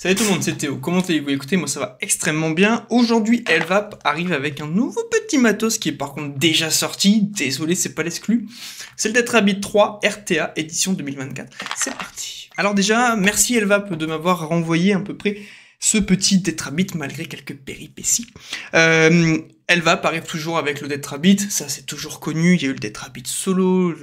Salut tout le monde, c'est Théo. Comment allez-vous Écoutez, moi ça va extrêmement bien. Aujourd'hui, Elvap arrive avec un nouveau petit matos qui est par contre déjà sorti. Désolé, c'est pas l'exclu. C'est le Tetrabit 3 RTA édition 2024. C'est parti. Alors déjà, merci Elvap de m'avoir renvoyé à peu près ce petit Tetrabit malgré quelques péripéties. Euh, Elvap arrive toujours avec le Tetrabit, ça c'est toujours connu. Il y a eu le Tetrabit solo,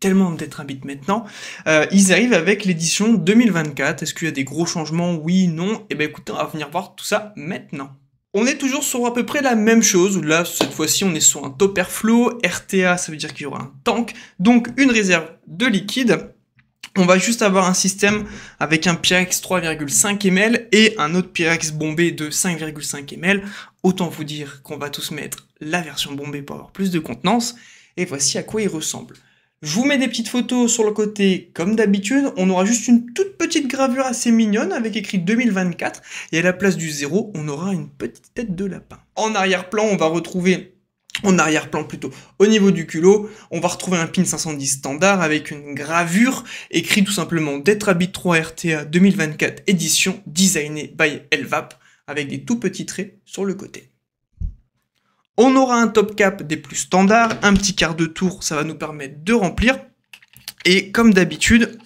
tellement d'être un bit maintenant. Euh, ils arrivent avec l'édition 2024. Est-ce qu'il y a des gros changements Oui, non Eh ben écoutez, on va venir voir tout ça maintenant. On est toujours sur à peu près la même chose, là cette fois-ci on est sur un top airflow, RTA ça veut dire qu'il y aura un tank, donc une réserve de liquide, on va juste avoir un système avec un Pyrex 3,5 ml et un autre Pyrex bombé de 5,5 ml. Autant vous dire qu'on va tous mettre la version bombée pour avoir plus de contenance. Et voici à quoi il ressemble. Je vous mets des petites photos sur le côté comme d'habitude. On aura juste une toute petite gravure assez mignonne avec écrit 2024 et à la place du zéro, on aura une petite tête de lapin. En arrière-plan, on va retrouver en arrière-plan plutôt. Au niveau du culot, on va retrouver un pin 510 standard avec une gravure écrit tout simplement Detrabit 3 RTA 2024 édition designée by Elvap avec des tout petits traits sur le côté. On aura un top cap des plus standards, un petit quart de tour, ça va nous permettre de remplir. Et comme d'habitude,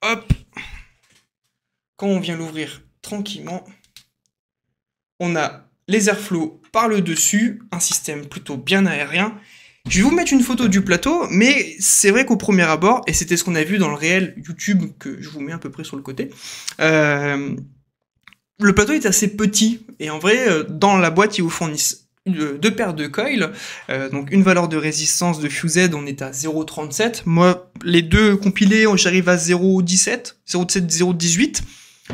hop, quand on vient l'ouvrir tranquillement, on a les airflows par le dessus, un système plutôt bien aérien. Je vais vous mettre une photo du plateau, mais c'est vrai qu'au premier abord, et c'était ce qu'on a vu dans le réel YouTube que je vous mets à peu près sur le côté, euh, le plateau est assez petit, et en vrai, euh, dans la boîte, ils vous fournissent deux paires de coils, euh, donc une valeur de résistance de Fused, on est à 0,37. Moi, les deux compilés, j'arrive à 0,17, 0,17, 0,18.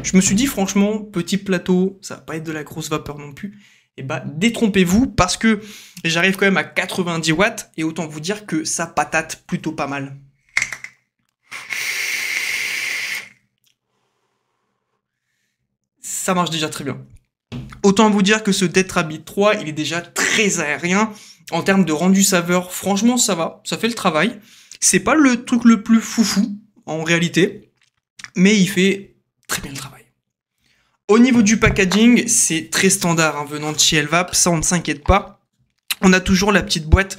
Je me suis dit, franchement, petit plateau, ça va pas être de la grosse vapeur non plus. Et eh bah, ben, détrompez-vous parce que j'arrive quand même à 90 watts et autant vous dire que ça patate plutôt pas mal. Ça marche déjà très bien. Autant vous dire que ce Tetrabit 3, il est déjà très aérien. En termes de rendu saveur, franchement, ça va, ça fait le travail. C'est pas le truc le plus foufou, en réalité, mais il fait très bien le travail. Au niveau du packaging, c'est très standard hein, venant de chez Elvap, ça on ne s'inquiète pas. On a toujours la petite boîte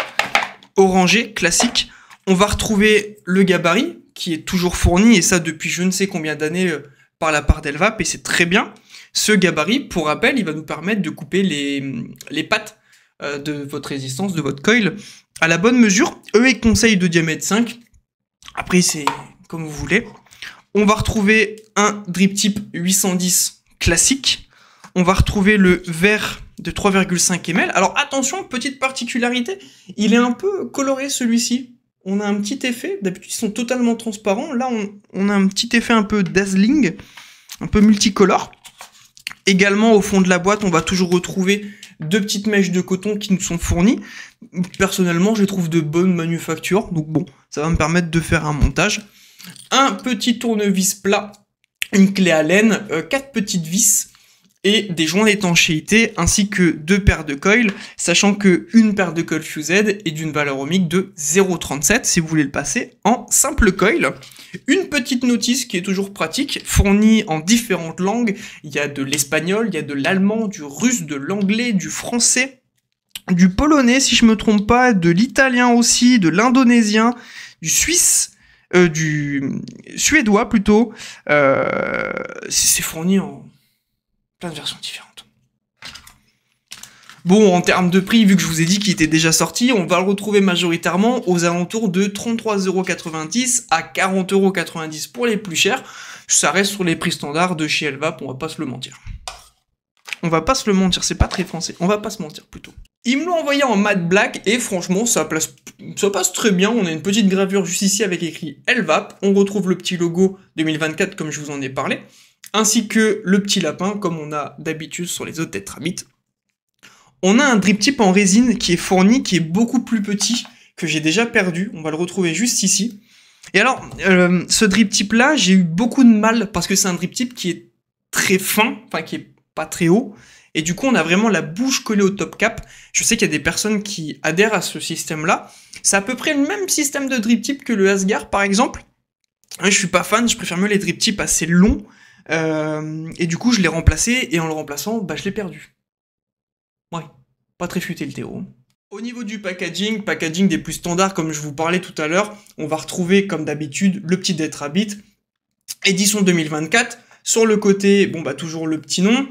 orangée, classique. On va retrouver le gabarit, qui est toujours fourni, et ça depuis je ne sais combien d'années euh, par la part d'Elvap, et c'est très bien. Ce gabarit, pour rappel, il va nous permettre de couper les, les pattes euh, de votre résistance, de votre coil, à la bonne mesure. Eux, et conseillent de diamètre 5. Après, c'est comme vous voulez. On va retrouver un drip type 810 classique. On va retrouver le vert de 3,5 ml. Alors attention, petite particularité, il est un peu coloré celui-ci. On a un petit effet, d'habitude ils sont totalement transparents, là on, a un petit effet un peu dazzling, un peu multicolore. Également, au fond de la boîte, on va toujours retrouver deux petites mèches de coton qui nous sont fournies. Personnellement, je les trouve de bonnes manufactures, donc bon, ça va me permettre de faire un montage. Un petit tournevis plat, une clé à laine, euh, quatre petites vis, et des joints d'étanchéité ainsi que deux paires de coils, sachant que une paire de coils fused est d'une valeur ohmique de 0,37 si vous voulez le passer en simple coil. Une petite notice qui est toujours pratique, fournie en différentes langues, il y a de l'espagnol, il y a de l'allemand, du russe, de l'anglais, du français, du polonais si je me trompe pas, de l'italien aussi, de l'indonésien, du suisse, euh, du suédois plutôt. Euh, c'est fourni en plein de versions différentes. Bon, en termes de prix, vu que je vous ai dit qu'il était déjà sorti, on va le retrouver majoritairement aux alentours de 33,90€ à 40,90€ pour les plus chers. Ça reste sur les prix standards de chez Elvap, on va pas se le mentir. On va pas se le mentir, c'est pas très français, on va pas se mentir plutôt. Ils me l'ont envoyé en matte black et franchement ça, ça, passe très bien. On a une petite gravure juste ici avec écrit Elvap. On retrouve le petit logo 2024 comme je vous en ai parlé ainsi que le petit lapin, comme on a d'habitude sur les autres tétramites. On a un drip tip en résine qui est fourni, qui est beaucoup plus petit, que j'ai déjà perdu. On va le retrouver juste ici. Et alors, euh, ce drip tip là, j'ai eu beaucoup de mal parce que c'est un drip tip qui est très fin, enfin qui est pas très haut. Et du coup, on a vraiment la bouche collée au top cap. Je sais qu'il y a des personnes qui adhèrent à ce système là. C'est à peu près le même système de drip tip que le Asgard par exemple. Je suis pas fan, je préfère mieux les drip tips assez longs. Euh, et du coup, je l'ai remplacé, et en le remplaçant, bah, je l'ai perdu. Ouais, pas très futé le Au niveau du packaging, packaging des plus standards, comme je vous parlais tout à l'heure, on va retrouver, comme d'habitude, le petit Dead Rabbit. Édition 2024. Sur le côté, bon, bah, toujours le petit nom,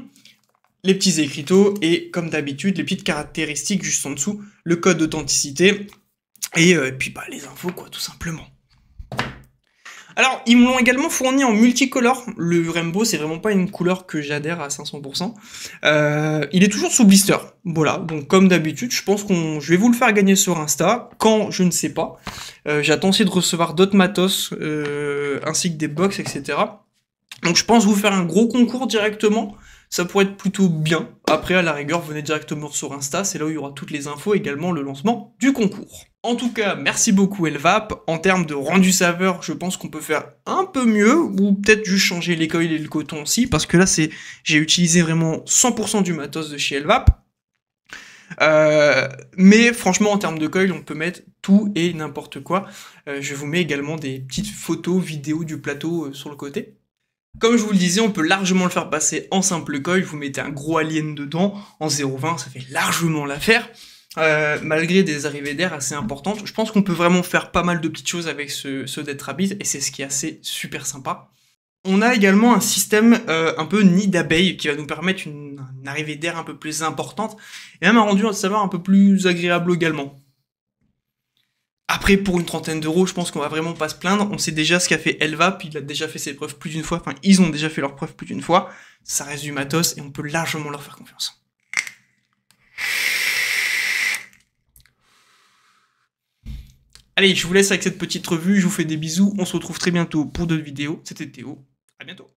les petits écriteaux, et comme d'habitude, les petites caractéristiques juste en dessous, le code d'authenticité, et, euh, et puis, bah, les infos, quoi, tout simplement. Alors, ils me l'ont également fourni en multicolore. Le rainbow, c'est vraiment pas une couleur que j'adhère à 500%. Euh, il est toujours sous blister. Voilà, donc comme d'habitude, je pense qu'on, je vais vous le faire gagner sur Insta. Quand, je ne sais pas. Euh, J'attends aussi de recevoir d'autres matos, euh, ainsi que des box, etc. Donc je pense vous faire un gros concours directement, ça pourrait être plutôt bien. Après, à la rigueur, venez directement sur Insta, c'est là où il y aura toutes les infos, également le lancement du concours. En tout cas, merci beaucoup Elvap. En termes de rendu saveur, je pense qu'on peut faire un peu mieux, ou peut-être juste changer les et le coton aussi, parce que là, c'est, j'ai utilisé vraiment 100% du matos de chez Elvap. Euh, mais franchement, en termes de coils, on peut mettre tout et n'importe quoi. Euh, je vous mets également des petites photos, vidéos du plateau euh, sur le côté. Comme je vous le disais, on peut largement le faire passer en simple coil, vous mettez un gros alien dedans, en 0,20, ça fait largement l'affaire, euh, malgré des arrivées d'air assez importantes. Je pense qu'on peut vraiment faire pas mal de petites choses avec ce, ce Dead Rabbit, et c'est ce qui est assez super sympa. On a également un système euh, un peu nid d'abeilles qui va nous permettre une, arrivée d'air un peu plus importante, et même un rendu, à savoir, un peu plus agréable également. Après, pour une trentaine d'euros, je pense qu'on va vraiment pas se plaindre. On sait déjà ce qu'a fait Elva, puis il a déjà fait ses preuves plus d'une fois. Enfin, ils ont déjà fait leurs preuves plus d'une fois. Ça reste du matos et on peut largement leur faire confiance. Allez, je vous laisse avec cette petite revue. Je vous fais des bisous. On se retrouve très bientôt pour d'autres vidéos. C'était Théo. À bientôt.